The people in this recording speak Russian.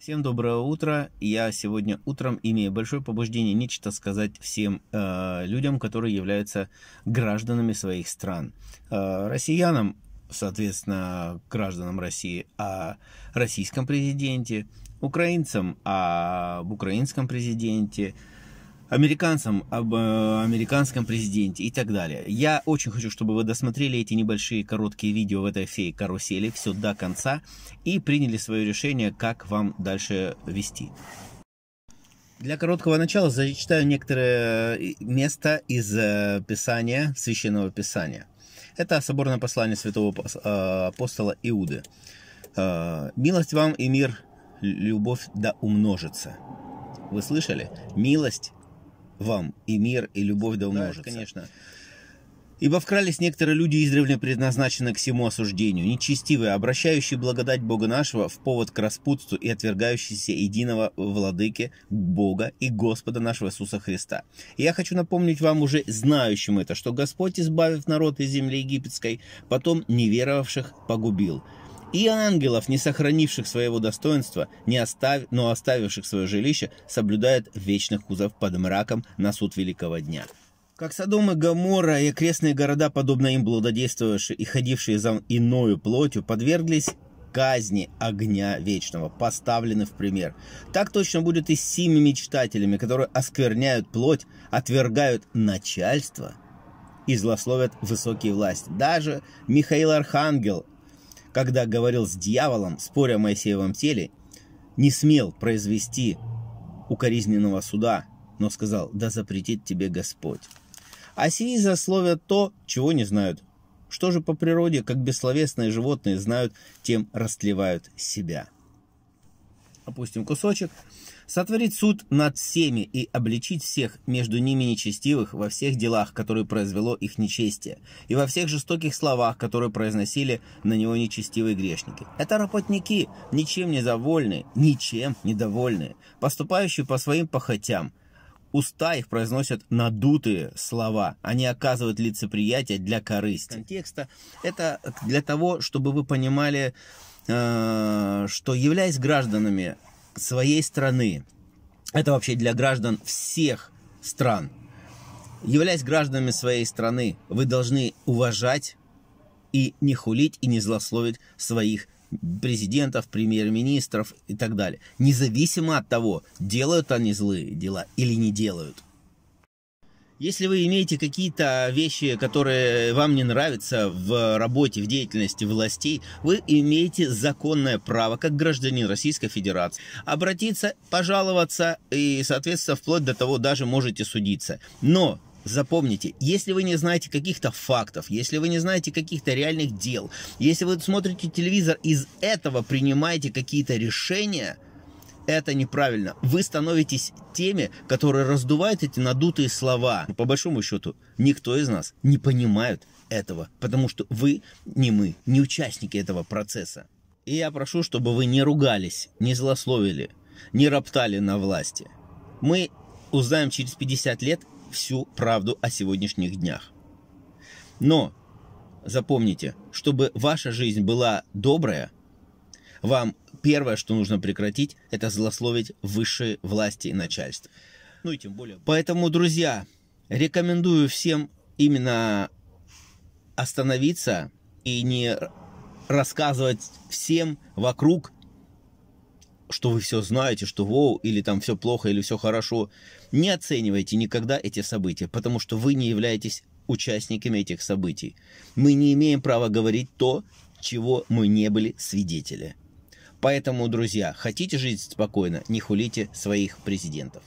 Всем доброе утро. Я сегодня утром имею большое побуждение нечто сказать всем э, людям, которые являются гражданами своих стран. Э, россиянам, соответственно, гражданам России, о российском президенте, украинцам об украинском президенте, американцам, об э, американском президенте и так далее. Я очень хочу, чтобы вы досмотрели эти небольшие короткие видео в этой фей карусели все до конца и приняли свое решение, как вам дальше вести. Для короткого начала зачитаю некоторое э, место из э, Писания, Священного Писания. Это соборное послание святого апостола Иуды. «Милость вам и мир, любовь да умножится». Вы слышали? Милость вам и мир, и любовь да умножится. Да, конечно. Ибо вкрались некоторые люди, издревле предназначены к всему осуждению, нечестивые, обращающие благодать Бога нашего в повод к распутству и отвергающиеся единого владыки Бога и Господа нашего Иисуса Христа. И я хочу напомнить вам уже знающим это, что Господь, избавив народ из земли египетской, потом неверовавших погубил и ангелов, не сохранивших своего достоинства, не остав... но оставивших свое жилище, соблюдает вечных кузов под мраком на суд великого дня. Как Содом и Гоморра и окрестные города, подобно им блудодействовавшие и ходившие за иною плотью, подверглись казни огня вечного, поставлены в пример. Так точно будет и с семи мечтателями, которые оскверняют плоть, отвергают начальство – и злословят высокие власти. Даже Михаил Архангел когда говорил с дьяволом, споря о Моисеевом теле, не смел произвести укоризненного суда, но сказал, да запретит тебе Господь. А сии засловят то, чего не знают. Что же по природе, как бессловесные животные знают, тем растлевают себя опустим кусочек, сотворить суд над всеми и обличить всех между ними нечестивых во всех делах, которые произвело их нечестие, и во всех жестоких словах, которые произносили на него нечестивые грешники. Это работники, ничем не довольны, ничем недовольные, поступающие по своим похотям, Уста их произносят надутые слова. Они а оказывают лицеприятие для корысти. Контекста. Это для того, чтобы вы понимали Э, что являясь гражданами своей страны, это вообще для граждан всех стран, являясь гражданами своей страны, вы должны уважать и не хулить и не злословить своих президентов, премьер-министров и так далее. Независимо от того, делают они злые дела или не делают – если вы имеете какие-то вещи, которые вам не нравятся в работе, в деятельности властей, вы имеете законное право, как гражданин Российской Федерации, обратиться, пожаловаться и, соответственно, вплоть до того даже можете судиться. Но Запомните, если вы не знаете каких-то фактов, если вы не знаете каких-то реальных дел, если вы смотрите телевизор, из этого принимаете какие-то решения – это неправильно. Вы становитесь теми, которые раздувают эти надутые слова. По большому счету, никто из нас не понимает этого, потому что вы, не мы, не участники этого процесса. И я прошу, чтобы вы не ругались, не злословили, не роптали на власти. Мы узнаем через 50 лет всю правду о сегодняшних днях. Но запомните, чтобы ваша жизнь была добрая – вам первое, что нужно прекратить, это злословить высшие власти и начальство. Ну и тем более... Поэтому, друзья, рекомендую всем именно остановиться и не рассказывать всем вокруг, что вы все знаете, что воу, или там все плохо, или все хорошо. Не оценивайте никогда эти события, потому что вы не являетесь участниками этих событий. Мы не имеем права говорить то, чего мы не были свидетелями. Поэтому, друзья, хотите жить спокойно, не хулите своих президентов.